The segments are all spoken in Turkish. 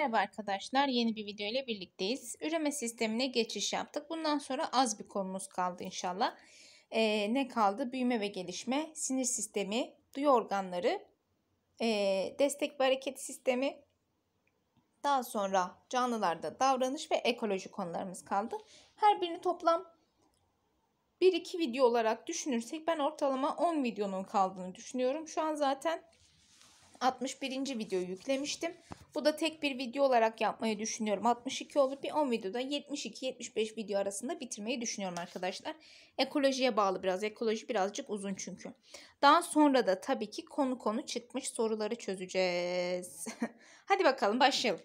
Merhaba arkadaşlar yeni bir video ile birlikteyiz. Üreme sistemine geçiş yaptık. Bundan sonra az bir konumuz kaldı inşallah. Ee, ne kaldı? Büyüme ve gelişme, sinir sistemi, duyu organları, e, destek ve hareket sistemi. Daha sonra canlılarda davranış ve ekoloji konularımız kaldı. Her birini toplam 1-2 video olarak düşünürsek ben ortalama 10 videonun kaldığını düşünüyorum. Şu an zaten 61. videoyu yüklemiştim. Bu da tek bir video olarak yapmayı düşünüyorum. 62 olur bir 10 videoda 72-75 video arasında bitirmeyi düşünüyorum arkadaşlar. Ekolojiye bağlı biraz. Ekoloji birazcık uzun çünkü. Daha sonra da tabii ki konu konu çıkmış soruları çözeceğiz. Hadi bakalım başlayalım.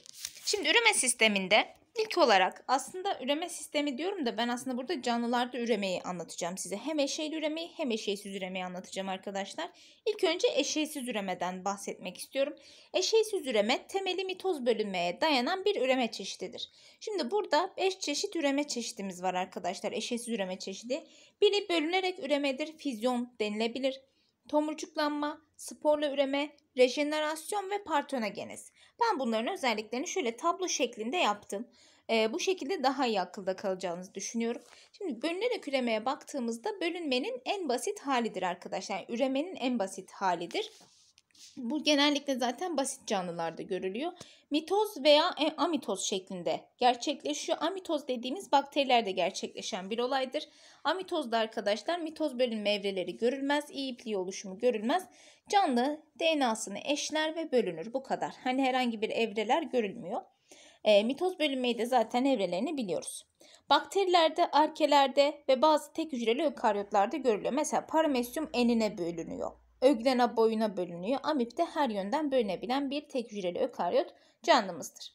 Şimdi üreme sisteminde İlk olarak aslında üreme sistemi diyorum da ben aslında burada canlılarda üremeyi anlatacağım size. Hem eşeyli üremeyi hem eşeysiz üremeyi anlatacağım arkadaşlar. İlk önce eşeysiz üremeden bahsetmek istiyorum. Eşeysiz üreme temeli mitoz bölünmeye dayanan bir üreme çeşididir. Şimdi burada 5 çeşit üreme çeşidimiz var arkadaşlar. Eşeysiz üreme çeşidi. Biri bölünerek üremedir, fizyon denilebilir tomurcuklanma, sporla üreme, rejenerasyon ve partenogeniz. Ben bunların özelliklerini şöyle tablo şeklinde yaptım. E, bu şekilde daha iyi akılda kalacağınızı düşünüyorum. Şimdi bölünerek üremeye baktığımızda bölünmenin en basit halidir arkadaşlar. Yani üremenin en basit halidir. Bu genellikle zaten basit canlılarda görülüyor. Mitoz veya e, amitoz şeklinde gerçekleşiyor. Amitoz dediğimiz bakterilerde gerçekleşen bir olaydır. Amitozda arkadaşlar mitoz bölünme evreleri görülmez, iyi ipliği oluşumu görülmez. Canlı DNA'sını eşler ve bölünür bu kadar. Hani herhangi bir evreler görülmüyor. E, mitoz bölünmeyi de zaten evrelerini biliyoruz. Bakterilerde, arkelerde ve bazı tek hücreli ökaryotlarda görülüyor. Mesela paramesyum enine bölünüyor öglena boyuna bölünüyor. Amip de her yönden bölünebilen bir tek hücreli ökaryot canlımızdır.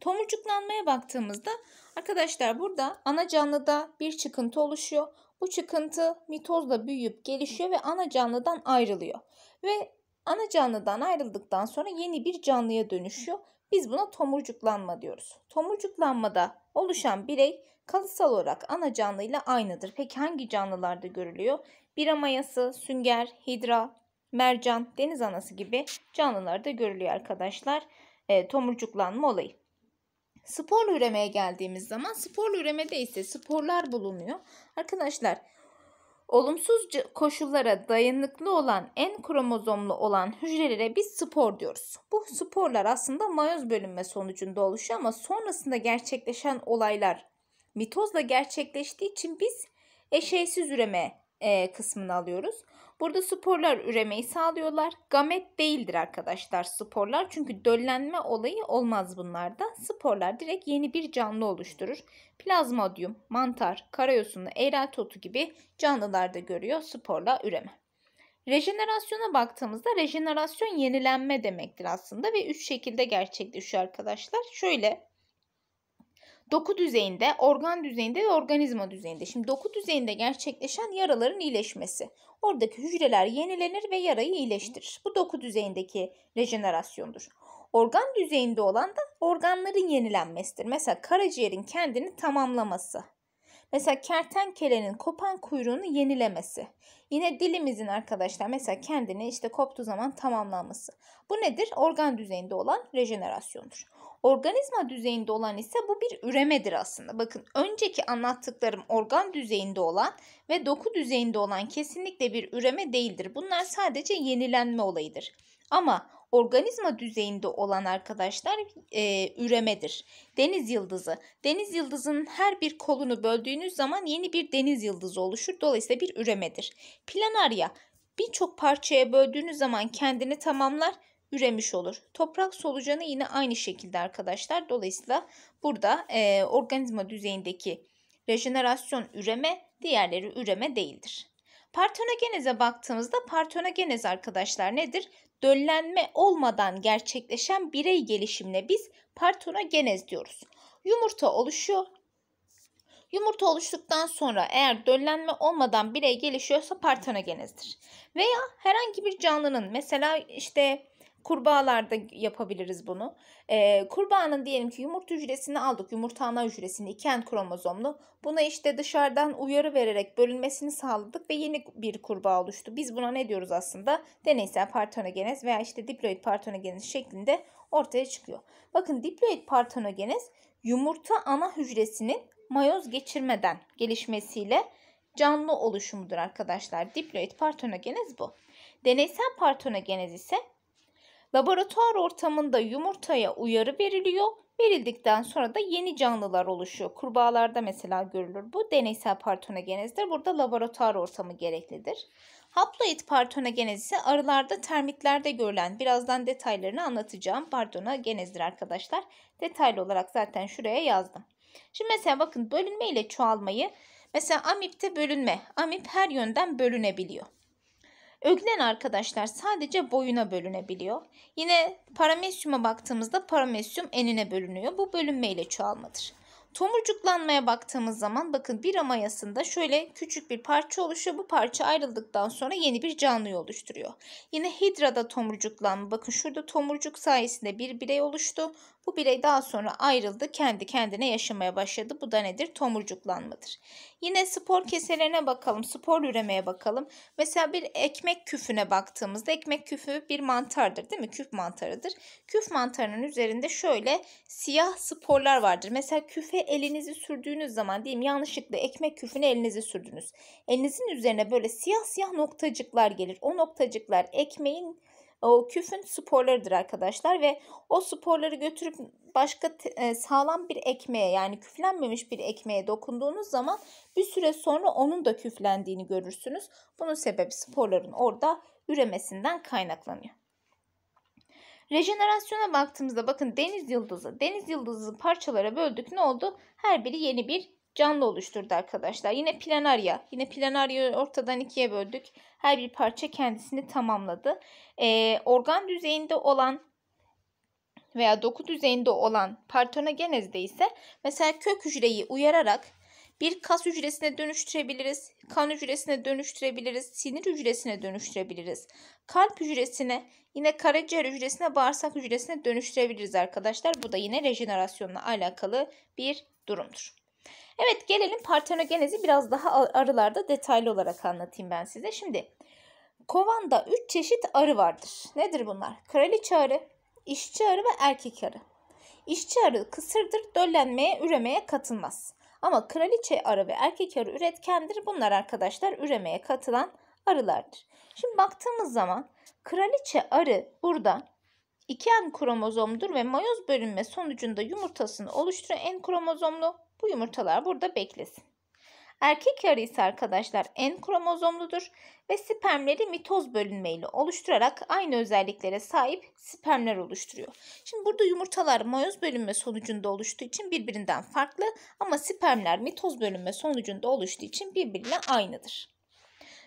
Tomurcuklanmaya baktığımızda arkadaşlar burada ana canlıda bir çıkıntı oluşuyor. Bu çıkıntı mitozla büyüyüp gelişiyor ve ana canlıdan ayrılıyor. Ve ana canlıdan ayrıldıktan sonra yeni bir canlıya dönüşüyor. Biz buna tomurcuklanma diyoruz. Tomurcuklanmada oluşan birey kalıtsal olarak ana canlıyla aynıdır. Peki hangi canlılarda görülüyor? Bir Biramayası, sünger, hidra, mercan, deniz anası gibi canlılarda görülüyor arkadaşlar. E, tomurcuklanma olayı. Sporlu üremeye geldiğimiz zaman sporlu üremede ise sporlar bulunuyor. Arkadaşlar olumsuz koşullara dayanıklı olan en kromozomlu olan hücrelere biz spor diyoruz. Bu sporlar aslında mayoz bölünme sonucunda oluşuyor ama sonrasında gerçekleşen olaylar mitozla gerçekleştiği için biz eşeysiz üreme e, kısmını alıyoruz. Burada sporlar üremeyi sağlıyorlar. Gamet değildir arkadaşlar sporlar. Çünkü döllenme olayı olmaz bunlarda. Sporlar direkt yeni bir canlı oluşturur. Plazmodyum, mantar, karayosunlu, eğrel gibi canlılarda görüyor sporla üreme. Rejenerasyona baktığımızda rejenerasyon yenilenme demektir aslında ve üç şekilde gerçekleşiyor arkadaşlar. Şöyle doku düzeyinde, organ düzeyinde ve organizma düzeyinde. Şimdi doku düzeyinde gerçekleşen yaraların iyileşmesi. Oradaki hücreler yenilenir ve yarayı iyileştirir. Bu doku düzeyindeki rejenerasyondur. Organ düzeyinde olan da organların yenilenmesidir. Mesela karaciğerin kendini tamamlaması. Mesela kertenkelenin kopan kuyruğunu yenilemesi. Yine dilimizin arkadaşlar mesela kendini işte koptuğu zaman tamamlanması. Bu nedir? Organ düzeyinde olan rejenerasyondur. Organizma düzeyinde olan ise bu bir üremedir aslında. Bakın önceki anlattıklarım organ düzeyinde olan ve doku düzeyinde olan kesinlikle bir üreme değildir. Bunlar sadece yenilenme olayıdır. Ama organizma düzeyinde olan arkadaşlar e, üremedir. Deniz yıldızı. Deniz yıldızının her bir kolunu böldüğünüz zaman yeni bir deniz yıldızı oluşur. Dolayısıyla bir üremedir. Planarya. Birçok parçaya böldüğünüz zaman kendini tamamlar üremiş olur. Toprak solucanı yine aynı şekilde arkadaşlar. Dolayısıyla burada e, organizma düzeyindeki rejenerasyon üreme, diğerleri üreme değildir. Partenogeneze baktığımızda partenogenez arkadaşlar nedir? Döllenme olmadan gerçekleşen birey gelişimine biz partenogenez diyoruz. Yumurta oluşuyor. Yumurta oluştuktan sonra eğer döllenme olmadan birey gelişiyorsa partenogenezdir. Veya herhangi bir canlının mesela işte Kurbağalarda yapabiliriz bunu. Ee, kurbağanın diyelim ki yumurta hücresini aldık. Yumurta ana hücresini iken kromozomlu. Buna işte dışarıdan uyarı vererek bölünmesini sağladık ve yeni bir kurbağa oluştu. Biz buna ne diyoruz aslında? Deneysel partenogenez veya işte diploid partenogenez şeklinde ortaya çıkıyor. Bakın diploid partenogenez yumurta ana hücresinin mayoz geçirmeden gelişmesiyle canlı oluşumudur arkadaşlar. Diploid partenogenez bu. Deneysel partenogenez ise Laboratuvar ortamında yumurtaya uyarı veriliyor. Verildikten sonra da yeni canlılar oluşuyor. Kurbağalarda mesela görülür bu. Deneysel partonogenezdir. Burada laboratuvar ortamı gereklidir. Haploid partonogenez ise arılarda termitlerde görülen birazdan detaylarını anlatacağım partonogenezdir arkadaşlar. Detaylı olarak zaten şuraya yazdım. Şimdi mesela bakın bölünme ile çoğalmayı mesela amipte bölünme. Amip her yönden bölünebiliyor. Öglen arkadaşlar sadece boyuna bölünebiliyor. Yine paramesyuma baktığımızda paramesyum enine bölünüyor. Bu bölünme ile çoğalmadır. Tomurcuklanmaya baktığımız zaman bakın bir amayasında şöyle küçük bir parça oluşuyor. Bu parça ayrıldıktan sonra yeni bir canlıyı oluşturuyor. Yine hidrada tomurcuklanma. Bakın şurada tomurcuk sayesinde bir birey oluştu. Bu birey daha sonra ayrıldı, kendi kendine yaşamaya başladı. Bu da nedir? Tomurcuklanmadır. Yine spor keselerine bakalım, spor üremeye bakalım. Mesela bir ekmek küfüne baktığımızda ekmek küfü bir mantardır değil mi? Küf mantarıdır. Küf mantarının üzerinde şöyle siyah sporlar vardır. Mesela küfe elinizi sürdüğünüz zaman diyeyim yanlışlıkla ekmek küfüne elinizi sürdünüz. Elinizin üzerine böyle siyah siyah noktacıklar gelir. O noktacıklar ekmeğin o küfün sporlarıdır arkadaşlar ve o sporları götürüp başka e, sağlam bir ekmeğe yani küflenmemiş bir ekmeğe dokunduğunuz zaman bir süre sonra onun da küflendiğini görürsünüz. Bunun sebebi sporların orada üremesinden kaynaklanıyor. Rejenerasyona baktığımızda bakın deniz yıldızı. Deniz yıldızı parçalara böldük ne oldu? Her biri yeni bir canlı oluşturdu arkadaşlar. Yine planarya. Yine planaryayı ortadan ikiye böldük. Her bir parça kendisini tamamladı. Ee, organ düzeyinde olan veya doku düzeyinde olan partonogenezde ise mesela kök hücreyi uyararak bir kas hücresine dönüştürebiliriz, kan hücresine dönüştürebiliriz, sinir hücresine dönüştürebiliriz. Kalp hücresine, yine karaciğer hücresine, bağırsak hücresine dönüştürebiliriz arkadaşlar. Bu da yine rejenerasyonla alakalı bir durumdur. Evet gelelim partenogenezi biraz daha arılarda detaylı olarak anlatayım ben size. Şimdi kovanda 3 çeşit arı vardır. Nedir bunlar? Kraliçe arı, işçi arı ve erkek arı. İşçi arı kısırdır, döllenmeye, üremeye katılmaz. Ama kraliçe arı ve erkek arı üretkendir. Bunlar arkadaşlar üremeye katılan arılardır. Şimdi baktığımız zaman kraliçe arı burada iki en kromozomdur ve mayoz bölünme sonucunda yumurtasını oluşturan en kromozomlu bu yumurtalar burada beklesin. Erkek yarı ise arkadaşlar en kromozomludur ve spermleri mitoz bölünmeyle oluşturarak aynı özelliklere sahip spermler oluşturuyor. Şimdi burada yumurtalar mayoz bölünme sonucunda oluştuğu için birbirinden farklı ama spermler mitoz bölünme sonucunda oluştuğu için birbirine aynıdır.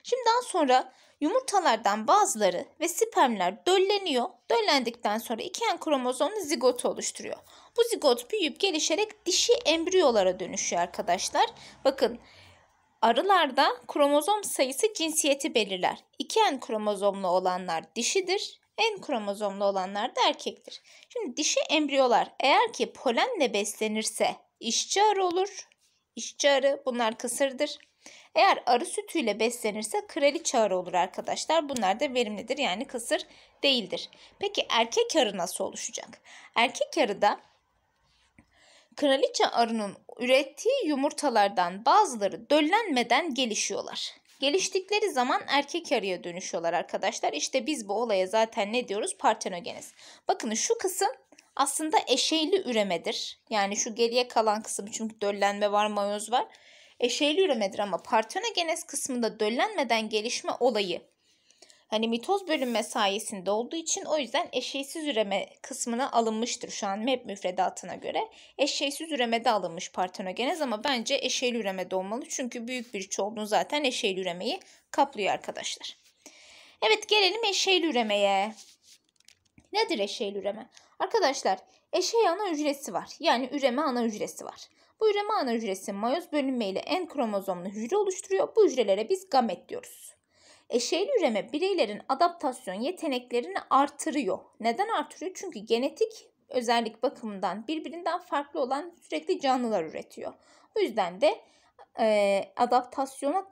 Şimdi Şimdiden sonra yumurtalardan bazıları ve spermler dölleniyor. Döllendikten sonra iki en kromozomlu zigotu oluşturuyor. Bu zigot büyüyüp gelişerek dişi embriyolara dönüşüyor arkadaşlar. Bakın arılarda kromozom sayısı cinsiyeti belirler. İki en kromozomlu olanlar dişidir. En kromozomlu olanlar da erkektir. Şimdi dişi embriyolar eğer ki polenle beslenirse işçi arı olur. İşçi arı bunlar kısırdır. Eğer arı sütüyle beslenirse kraliçe arı olur arkadaşlar. Bunlar da verimlidir yani kısır değildir. Peki erkek arı nasıl oluşacak? Erkek arı da kraliçe arının ürettiği yumurtalardan bazıları döllenmeden gelişiyorlar. Geliştikleri zaman erkek arıya dönüşüyorlar arkadaşlar. İşte biz bu olaya zaten ne diyoruz? Partenogenez. Bakın şu kısım aslında eşeyli üremedir. Yani şu geriye kalan kısım çünkü döllenme var, mayoz var eşeyli üremedir ama partenogenez kısmında döllenmeden gelişme olayı hani mitoz bölünme sayesinde olduğu için o yüzden eşeysiz üreme kısmına alınmıştır şu an MEP müfredatına göre. Eşeysiz üremede alınmış partenogenez ama bence eşeyli üremede olmalı çünkü büyük bir çoğunluğu zaten eşeyli üremeyi kaplıyor arkadaşlar. Evet gelelim eşeyli üremeye. Nedir eşeyli üreme? Arkadaşlar eşey ana hücresi var. Yani üreme ana hücresi var. Bu Buyurma ana hücresi mayoz bölünmeyle en kromozomlu hücre oluşturuyor. Bu hücrelere biz gamet diyoruz. Eşeyli üreme bireylerin adaptasyon yeteneklerini artırıyor. Neden artırıyor? Çünkü genetik özellik bakımından birbirinden farklı olan sürekli canlılar üretiyor. Bu yüzden de e, adaptasyona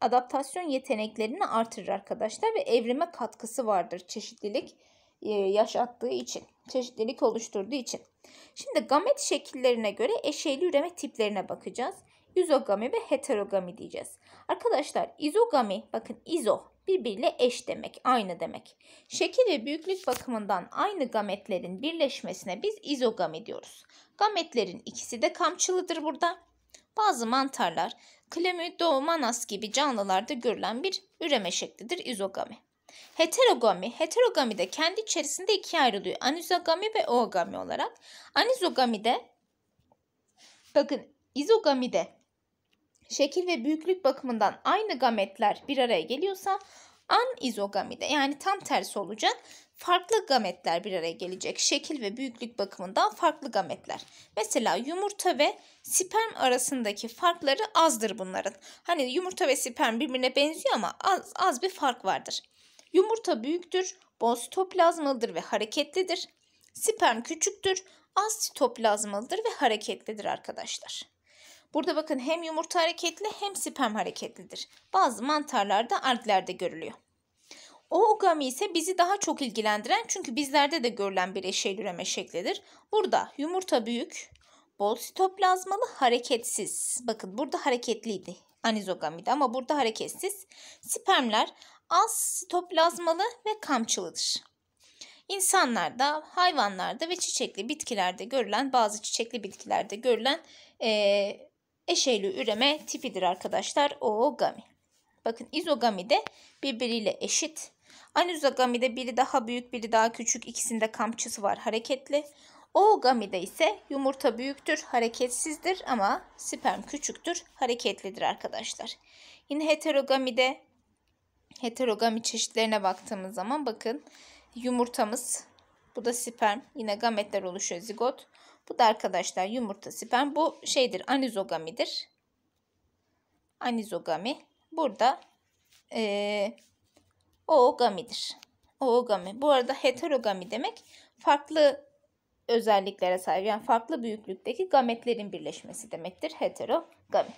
adaptasyon yeteneklerini artırır arkadaşlar ve evrime katkısı vardır çeşitlilik e, yaşattığı için, çeşitlilik oluşturduğu için. Şimdi gamet şekillerine göre eşeyli üreme tiplerine bakacağız. İzogami ve heterogami diyeceğiz. Arkadaşlar izogami bakın izo birbiriyle eş demek, aynı demek. Şekil ve büyüklük bakımından aynı gametlerin birleşmesine biz izogami diyoruz. Gametlerin ikisi de kamçılıdır burada. Bazı mantarlar Klemüdomanas gibi canlılarda görülen bir üreme şeklidir izogami. Heterogami, heterogami de kendi içerisinde ikiye ayrılıyor. Anizogami ve oogami olarak. Anizogami de, bakın izogami de şekil ve büyüklük bakımından aynı gametler bir araya geliyorsa anizogami de, yani tam tersi olacak farklı gametler bir araya gelecek. Şekil ve büyüklük bakımından farklı gametler. Mesela yumurta ve sperm arasındaki farkları azdır bunların. Hani yumurta ve sperm birbirine benziyor ama az, az bir fark vardır. Yumurta büyüktür, boz sitoplazmalıdır ve hareketlidir. Sperm küçüktür, az sitoplazmalıdır ve hareketlidir arkadaşlar. Burada bakın hem yumurta hareketli hem sperm hareketlidir. Bazı mantarlarda alglerde görülüyor. Oogami ise bizi daha çok ilgilendiren çünkü bizlerde de görülen bir eşeğil üreme şeklidir. Burada yumurta büyük, bol sitoplazmalı, hareketsiz. Bakın burada hareketliydi anizogamide ama burada hareketsiz. Spermler az sitoplazmalı ve kamçılıdır. İnsanlarda, hayvanlarda ve çiçekli bitkilerde görülen bazı çiçekli bitkilerde görülen e, eşeyli üreme tipidir arkadaşlar oogami. Bakın izogami de birbiriyle eşit. anizogami de biri daha büyük biri daha küçük ikisinde kamçısı var hareketli. Oogamide ise yumurta büyüktür, hareketsizdir ama sperm küçüktür, hareketlidir arkadaşlar. Yine heterogami de heterogami çeşitlerine baktığımız zaman bakın yumurtamız bu da sperm yine gametler oluşuyor zigot. Bu da arkadaşlar yumurta sperm bu şeydir anizogamidir. Anizogami burada e, oogamidir. Oogami bu arada heterogami demek farklı özelliklere sahip yani farklı büyüklükteki gametlerin birleşmesi demektir heterogami.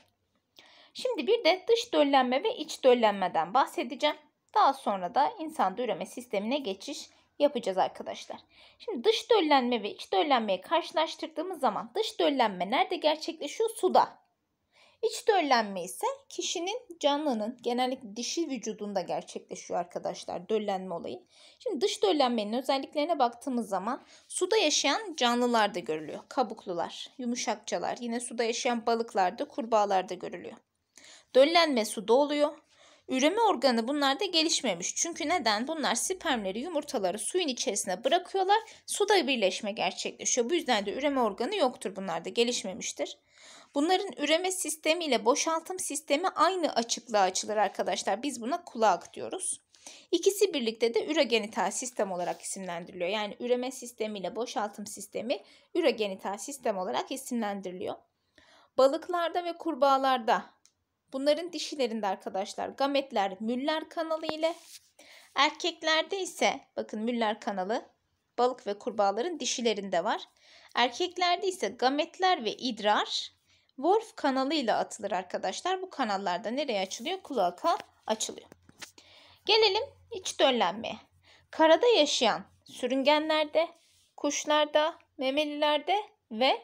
Şimdi bir de dış döllenme ve iç döllenmeden bahsedeceğim. Daha sonra da insan döllenme sistemine geçiş yapacağız arkadaşlar. Şimdi dış döllenme ve iç döllenmeyi karşılaştırdığımız zaman dış döllenme nerede gerçekleşiyor? Suda. İç döllenme ise kişinin canlının genellikle dişi vücudunda gerçekleşiyor arkadaşlar döllenme olayı. Şimdi dış döllenmenin özelliklerine baktığımız zaman suda yaşayan canlılarda görülüyor. Kabuklular, yumuşakçalar, yine suda yaşayan balıklarda, kurbağalarda görülüyor. Döllenme su doluyor. Üreme organı bunlarda gelişmemiş. Çünkü neden? Bunlar spermleri, yumurtaları suyun içerisine bırakıyorlar. Suda birleşme gerçekleşiyor. Bu yüzden de üreme organı yoktur bunlarda gelişmemiştir. Bunların üreme sistemi ile boşaltım sistemi aynı açıklığa açılır arkadaşlar. Biz buna kulak diyoruz. İkisi birlikte de ürogenital sistem olarak isimlendiriliyor. Yani üreme sistemi ile boşaltım sistemi ürogenital sistem olarak isimlendiriliyor. Balıklarda ve kurbağalarda Bunların dişilerinde arkadaşlar gametler Müller kanalı ile erkeklerde ise bakın Müller kanalı balık ve kurbağaların dişilerinde var. Erkeklerde ise gametler ve idrar Wolf kanalı ile atılır arkadaşlar. Bu kanallarda nereye açılıyor? Kulaka açılıyor. Gelelim iç döllenmeye. Karada yaşayan sürüngenlerde, kuşlarda, memelilerde ve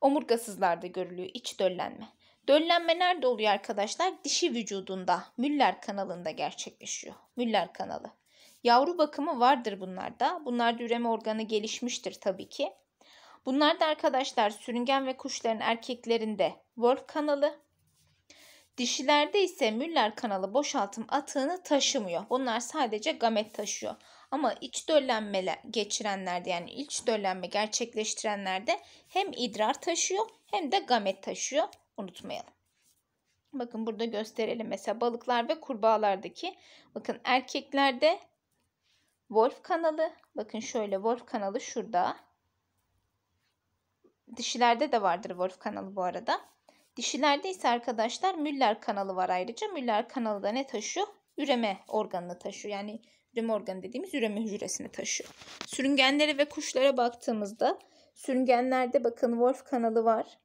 omurgasızlarda görülüyor iç döllenme. Döllenme nerede oluyor arkadaşlar? Dişi vücudunda, Müller kanalında gerçekleşiyor. Müller kanalı. Yavru bakımı vardır bunlarda. Bunlarda üreme organı gelişmiştir tabii ki. Bunlarda arkadaşlar sürüngen ve kuşların erkeklerinde Wolf kanalı, Dişilerde ise Müller kanalı boşaltım atığını taşımıyor. Bunlar sadece gamet taşıyor. Ama iç döllenme geçirenlerde yani iç döllenme gerçekleştirenlerde hem idrar taşıyor hem de gamet taşıyor unutmayalım. Bakın burada gösterelim. Mesela balıklar ve kurbağalardaki. Bakın erkeklerde Wolf kanalı. Bakın şöyle Wolf kanalı şurada. Dişilerde de vardır Wolf kanalı bu arada. Dişilerde ise arkadaşlar Müller kanalı var ayrıca. Müller kanalı da ne taşıyor? Üreme organını taşıyor. Yani üreme organı dediğimiz üreme hücresini taşıyor. Sürüngenlere ve kuşlara baktığımızda sürüngenlerde bakın Wolf kanalı var.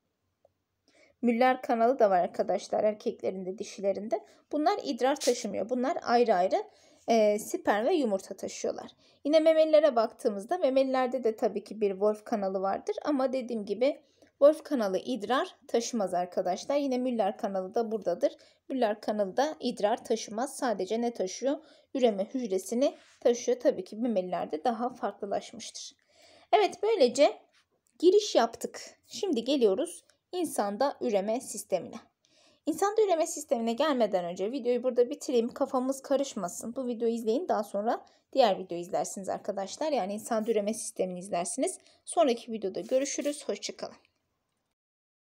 Müller kanalı da var arkadaşlar erkeklerinde dişilerinde. Bunlar idrar taşımıyor. Bunlar ayrı ayrı e, sperm ve yumurta taşıyorlar. Yine memelilere baktığımızda memelilerde de tabii ki bir Wolf kanalı vardır. Ama dediğim gibi Wolf kanalı idrar taşımaz arkadaşlar. Yine Müller kanalı da buradadır. Müller kanalı da idrar taşımaz. Sadece ne taşıyor? Üreme hücresini taşıyor. Tabii ki memelilerde daha farklılaşmıştır. Evet böylece giriş yaptık. Şimdi geliyoruz insanda üreme sistemine. İnsanda üreme sistemine gelmeden önce videoyu burada bitireyim. Kafamız karışmasın. Bu videoyu izleyin. Daha sonra diğer video izlersiniz arkadaşlar. Yani insan üreme sistemini izlersiniz. Sonraki videoda görüşürüz. Hoşçakalın.